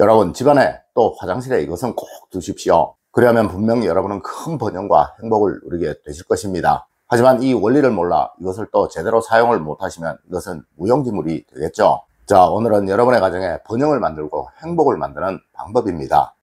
여러분 집안에 또 화장실에 이것은 꼭 두십시오. 그리하면 분명 히 여러분은 큰 번영과 행복을 누리게 되실 것입니다. 하지만 이 원리를 몰라 이것을 또 제대로 사용을 못하시면 이것은 무용지물이 되겠죠. 자 오늘은 여러분의 가정에 번영을 만들고 행복을 만드는 방법입니다.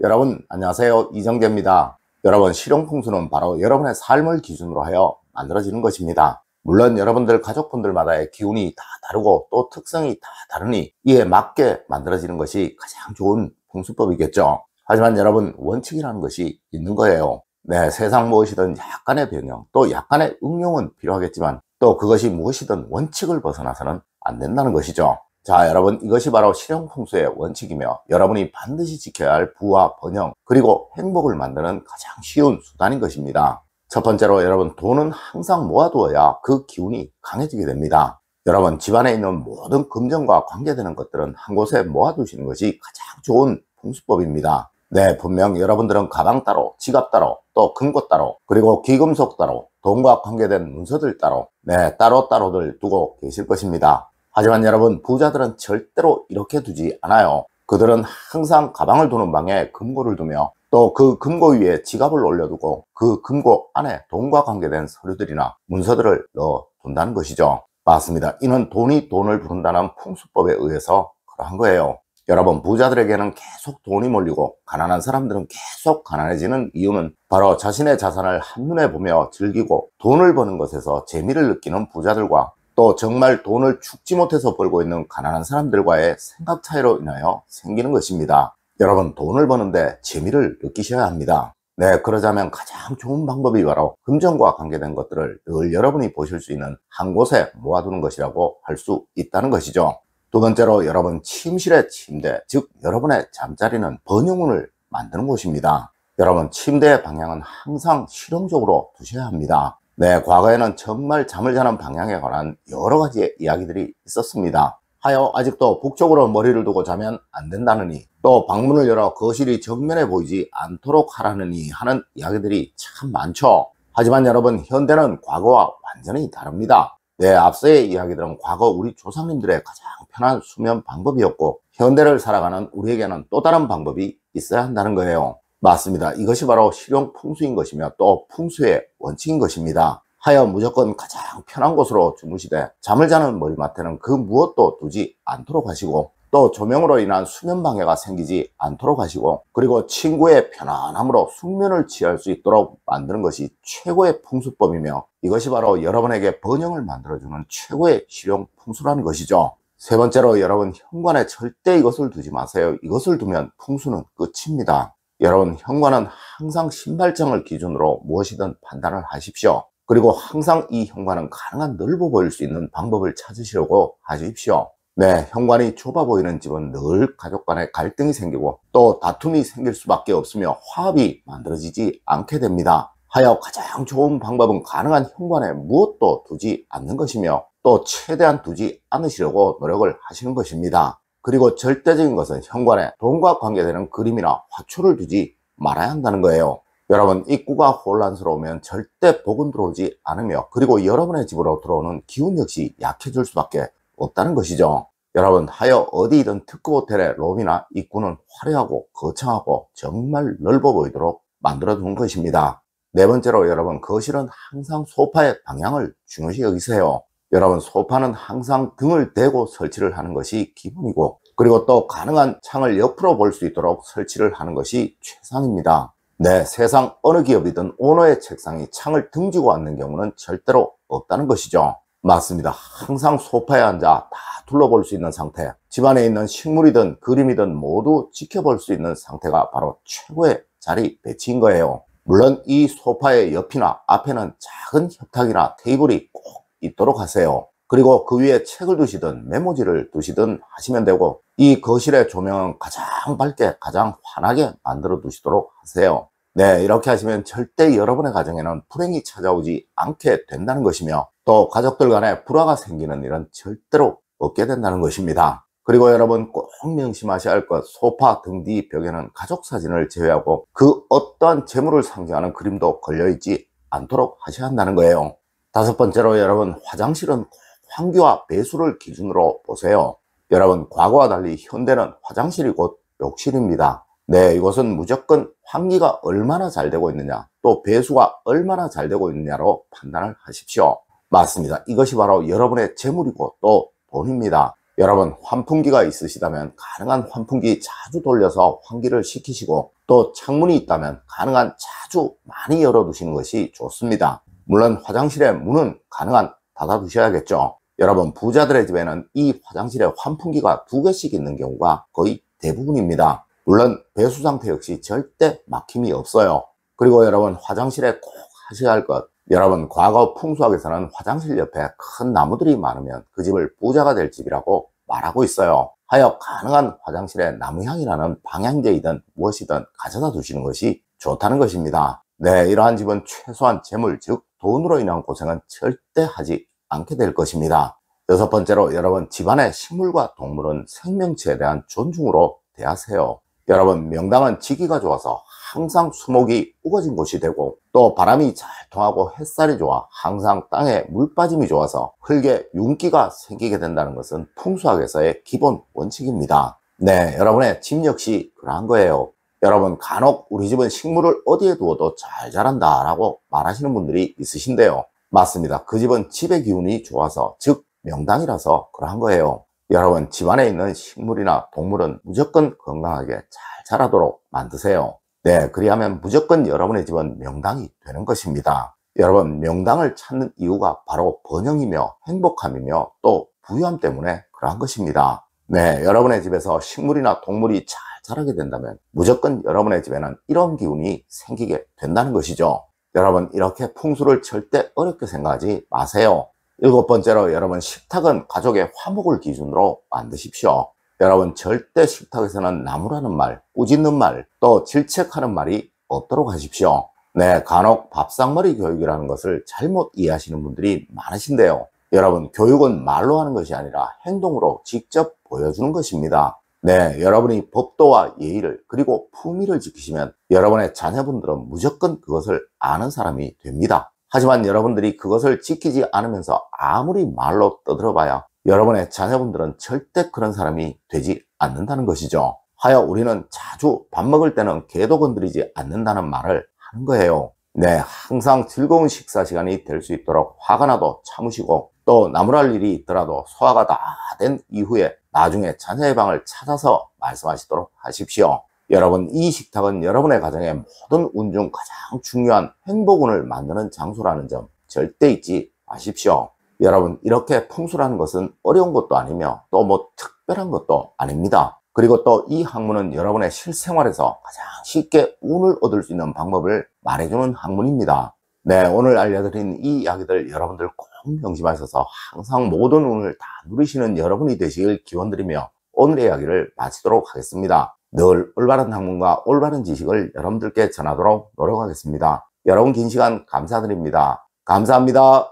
여러분 안녕하세요 이정재입니다. 여러분 실용풍수는 바로 여러분의 삶을 기준으로 하여 만들어지는 것입니다. 물론 여러분들 가족분들마다의 기운이 다 다르고 또 특성이 다 다르니 이에 맞게 만들어지는 것이 가장 좋은 풍수법이겠죠 하지만 여러분 원칙이라는 것이 있는 거예요. 네, 세상 무엇이든 약간의 변형 또 약간의 응용은 필요하겠지만 또 그것이 무엇이든 원칙을 벗어나서는 안 된다는 것이죠. 자 여러분 이것이 바로 실용풍수의 원칙이며 여러분이 반드시 지켜야 할 부와 번영 그리고 행복을 만드는 가장 쉬운 수단인 것입니다. 첫 번째로 여러분 돈은 항상 모아두어야 그 기운이 강해지게 됩니다. 여러분 집안에 있는 모든 금전과 관계되는 것들은 한 곳에 모아두시는 것이 가장 좋은 풍수법입니다. 네 분명 여러분들은 가방 따로 지갑 따로 또 금고 따로 그리고 귀금속 따로 돈과 관계된 문서들 따로 네 따로 따로들 두고 계실 것입니다 하지만 여러분 부자들은 절대로 이렇게 두지 않아요 그들은 항상 가방을 두는 방에 금고를 두며 또그 금고 위에 지갑을 올려두고 그 금고 안에 돈과 관계된 서류들이나 문서들을 넣어둔다는 것이죠. 맞습니다. 이는 돈이 돈을 부른다는 풍수법에 의해서 그러한 거예요. 여러분 부자들에게는 계속 돈이 몰리고 가난한 사람들은 계속 가난해지는 이유는 바로 자신의 자산을 한눈에 보며 즐기고 돈을 버는 것에서 재미를 느끼는 부자들과 또 정말 돈을 축지 못해서 벌고 있는 가난한 사람들과의 생각 차이로 인하여 생기는 것입니다. 여러분 돈을 버는데 재미를 느끼셔야 합니다. 네, 그러자면 가장 좋은 방법이 바로 금전과 관계된 것들을 늘 여러분이 보실 수 있는 한 곳에 모아두는 것이라고 할 수 있다는 것이죠. 두 번째로 여러분 침실의 침대, 즉 여러분의 잠자리는 번영운을 만드는 곳입니다. 여러분 침대의 방향은 항상 실용적으로 두셔야 합니다. 네, 과거에는 정말 잠을 자는 방향에 관한 여러 가지의 이야기들이 있었습니다. 하여 아직도 북쪽으로 머리를 두고 자면 안 된다느니 또 방문을 열어 거실이 정면에 보이지 않도록 하라느니 하는 이야기들이 참 많죠. 하지만 여러분 현대는 과거와 완전히 다릅니다. 내 네, 앞서의 이야기들은 과거 우리 조상님들의 가장 편한 수면 방법이었고 현대를 살아가는 우리에게는 또 다른 방법이 있어야 한다는 거예요. 맞습니다. 이것이 바로 실용 풍수인 것이며 또 풍수의 원칙인 것입니다. 하여 무조건 가장 편한 곳으로 주무시되 잠을 자는 머리맡에는 그 무엇도 두지 않도록 하시고 또 조명으로 인한 수면 방해가 생기지 않도록 하시고 그리고 친구의 편안함으로 숙면을 취할 수 있도록 만드는 것이 최고의 풍수법이며 이것이 바로 여러분에게 번영을 만들어주는 최고의 실용 풍수라는 것이죠. 세 번째로 여러분 현관에 절대 이것을 두지 마세요. 이것을 두면 풍수는 끝입니다. 여러분 현관은 항상 신발장을 기준으로 무엇이든 판단을 하십시오. 그리고 항상 이 현관은 가능한 넓어 보일 수 있는 방법을 찾으시려고 하십시오. 네, 현관이 좁아 보이는 집은 늘 가족 간에 갈등이 생기고 또 다툼이 생길 수밖에 없으며 화합이 만들어지지 않게 됩니다. 하여 가장 좋은 방법은 가능한 현관에 무엇도 두지 않는 것이며 또 최대한 두지 않으시려고 노력을 하시는 것입니다. 그리고 절대적인 것은 현관에 돈과 관계되는 그림이나 화초를 두지 말아야 한다는 거예요. 여러분 입구가 혼란스러우면 절대 복은 들어오지 않으며 그리고 여러분의 집으로 들어오는 기운 역시 약해질 수밖에 없다는 것이죠. 여러분 하여 어디이든 특급 호텔의 로비나 입구는 화려하고 거창하고 정말 넓어 보이도록 만들어 둔 것입니다. 네 번째로 여러분 거실은 항상 소파의 방향을 중요시 여기세요. 여러분 소파는 항상 등을 대고 설치를 하는 것이 기본이고 그리고 또 가능한 창을 옆으로 볼 수 있도록 설치를 하는 것이 최상입니다. 네, 세상 어느 기업이든 오너의 책상이 창을 등지고 앉는 경우는 절대로 없다는 것이죠. 맞습니다. 항상 소파에 앉아 다 둘러볼 수 있는 상태, 집안에 있는 식물이든 그림이든 모두 지켜볼 수 있는 상태가 바로 최고의 자리 배치인 거예요. 물론 이 소파의 옆이나 앞에는 작은 협탁이나 테이블이 꼭 있도록 하세요. 그리고 그 위에 책을 두시든 메모지를 두시든 하시면 되고 이 거실의 조명은 가장 밝게 가장 환하게 만들어 두시도록 하세요. 네, 이렇게 하시면 절대 여러분의 가정에는 불행이 찾아오지 않게 된다는 것이며 또 가족들 간에 불화가 생기는 일은 절대로 없게 된다는 것입니다. 그리고 여러분 꼭 명심하셔야 할 것, 소파 등 뒤 벽에는 가족 사진을 제외하고 그 어떠한 재물을 상징하는 그림도 걸려있지 않도록 하셔야 한다는 거예요. 다섯 번째로 여러분 화장실은 환기와 배수를 기준으로 보세요. 여러분 과거와 달리 현대는 화장실이 곧 욕실입니다. 네, 이것은 무조건 환기가 얼마나 잘 되고 있느냐, 또 배수가 얼마나 잘 되고 있느냐로 판단을 하십시오. 맞습니다. 이것이 바로 여러분의 재물이고 또 돈입니다. 여러분 환풍기가 있으시다면 가능한 환풍기 자주 돌려서 환기를 시키시고 또 창문이 있다면 가능한 자주 많이 열어두시는 것이 좋습니다. 물론 화장실의 문은 가능한 닫아두셔야겠죠. 여러분 부자들의 집에는 이 화장실에 환풍기가 두 개씩 있는 경우가 거의 대부분입니다. 물론 배수 상태 역시 절대 막힘이 없어요. 그리고 여러분 화장실에 꼭 하셔야 할 것. 여러분 과거 풍수학에서는 화장실 옆에 큰 나무들이 많으면 그 집을 부자가 될 집이라고 말하고 있어요. 하여 가능한 화장실에 나무향이라는 방향제이든 무엇이든 가져다 두시는 것이 좋다는 것입니다. 네, 이러한 집은 최소한 재물, 즉 돈으로 인한 고생은 절대 하지 않게 될 것입니다. 여섯 번째로 여러분 집안의 식물과 동물은 생명체에 대한 존중으로 대하세요. 여러분 명당은 지기가 좋아서 항상 수목이 우거진 곳이 되고 또 바람이 잘 통하고 햇살이 좋아 항상 땅에 물 빠짐이 좋아서 흙에 윤기가 생기게 된다는 것은 풍수학에서의 기본 원칙입니다. 네 여러분의 집 역시 그러한 거예요. 여러분 간혹 우리 집은 식물을 어디에 두어도 잘 자란다 라고 말하시는 분들이 있으신데요. 맞습니다. 그 집은 집의 기운이 좋아서 즉 명당이라서 그러한 거예요. 여러분 집안에 있는 식물이나 동물은 무조건 건강하게 잘 자라도록 만드세요. 네, 그리하면 무조건 여러분의 집은 명당이 되는 것입니다. 여러분 명당을 찾는 이유가 바로 번영이며 행복함이며 또 부유함 때문에 그러한 것입니다. 네, 여러분의 집에서 식물이나 동물이 잘 자라게 된다면 무조건 여러분의 집에는 이런 기운이 생기게 된다는 것이죠. 여러분 이렇게 풍수를 절대 어렵게 생각하지 마세요. 일곱 번째로 여러분 식탁은 가족의 화목을 기준으로 만드십시오. 여러분 절대 식탁에서는 나무라는 말, 꾸짖는 말, 또 질책하는 말이 없도록 하십시오. 네, 간혹 밥상머리 교육이라는 것을 잘못 이해하시는 분들이 많으신데요. 여러분, 교육은 말로 하는 것이 아니라 행동으로 직접 보여주는 것입니다. 네, 여러분이 법도와 예의를 그리고 품위를 지키시면 여러분의 자녀분들은 무조건 그것을 아는 사람이 됩니다. 하지만 여러분들이 그것을 지키지 않으면서 아무리 말로 떠들어봐야 여러분의 자녀분들은 절대 그런 사람이 되지 않는다는 것이죠. 하여 우리는 자주 밥 먹을 때는 개도 건드리지 않는다는 말을 하는 거예요. 네, 항상 즐거운 식사 시간이 될 수 있도록 화가 나도 참으시고 또 나무랄 일이 있더라도 소화가 다 된 이후에 나중에 자녀의 방을 찾아서 말씀하시도록 하십시오. 여러분 이 식탁은 여러분의 가정의 모든 운 중 가장 중요한 행복운을 만드는 장소라는 점 절대 잊지 마십시오. 여러분 이렇게 풍수라는 것은 어려운 것도 아니며 또 뭐 특별한 것도 아닙니다. 그리고 또 이 학문은 여러분의 실생활에서 가장 쉽게 운을 얻을 수 있는 방법을 말해주는 학문입니다. 네 오늘 알려드린 이 이야기들 여러분들 꼭 명심하셔서 항상 모든 운을 다 누리시는 여러분이 되시길 기원드리며 오늘의 이야기를 마치도록 하겠습니다. 늘 올바른 학문과 올바른 지식을 여러분들께 전하도록 노력하겠습니다. 여러분 긴 시간 감사드립니다. 감사합니다.